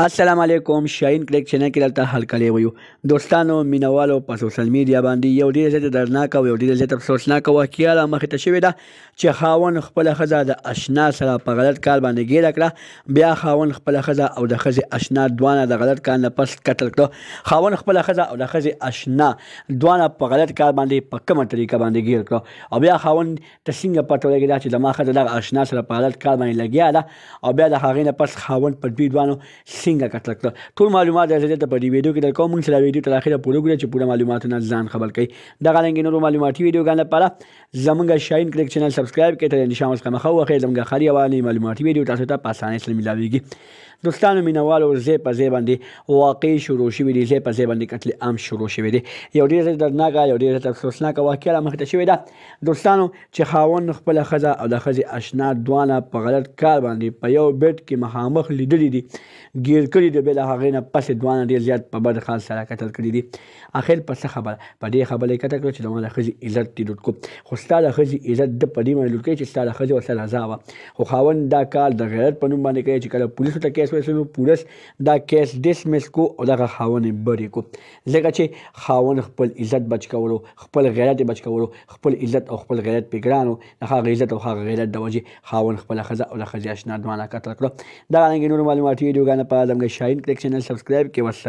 السلام علیکم شاین کلیک چینل کې دلته حل کړی ویو دوستانو مینوالو په سوشل میډیا باندې یو ډیر زیات درناک او یو ډیر زیات افسوسناک واقعیا را مخې ته شوې ده چې خاون خپل خزه د آشنا سره په غلط کار باندې ګیر کړه بیا خاون خپل خزه او د خزه آشنا دوانه د غلط کار نه پس قتل کړه خاون خپل خزه او د خزه آشنا دوانه په غلط کار باندې په کومه طریقه باندې ګیر کړه او بیا خاون ته څنګه پته ولګېده چې د ما خزه د آشنا سره په غلط کار باندې لګیا ده او بیا د هغې نه پس خاون په دوی دوانو څنګه کتل کړه ټول معلومات درته ته په دې ویډیو کې درکوم موږ سره ویډیو تر اخره پوره کړئ چې پوره معلوماتونه ځان خبر کړئ دا غلنګ نور معلوماتي ویډیوګان لپاره زمونږ شاین کلیک چینل سبسکرایب کړئ تر نشام څخه مخه واخې زمونږ خالي اوالي معلوماتي ویډیو تاسو ته په اسانۍ سره ملاويږي دوستانو مینوالو زه په زی باندې واقع شروع شوی دی زی په زی باندې قتل عام شروع شوی دی یو ډیر درناک یو ډیر افسوسناک واقعیا را مخته شوی ده دوستانو چې خاون خپل خزه او د خزه آشنا دوانه په غلط کار باندې په یو بیت کې مخامخ لیدلې دي تیر کړي دي بیا د هغې نه پسې ځوانه ډېر زیات په بد حال سره قتل کړي دي اخر په څه خبره په دې خبره یې قتل کړه چې زما د ښځې عزت دې لوټ کو خو ستا د ښځې عزت ده په دې باندې لوټ کوي چې ستا د ښځې ورسره رضا وه خو خاوند دا کار د غیرت په نوم باندې کوي چې کله پولیسو ته کیس ورسوي پولیس دا کیس ډسمس کو او دغه خاوند یې بری کو ځکه چې خاوند خپل عزت بچ کولو خپل غیرت بچ کولو خپل عزت او خپل غیرت پې ګرانو د هغه عزت او هغه غیرت د وجې خاوند خپله ښځه او د ښځې اشنا دوانه قتل کړه دغه رنګې نور معلوماتي ویډیوګانې په बाद अपने शाइन क्रिक channel subscribe के वसल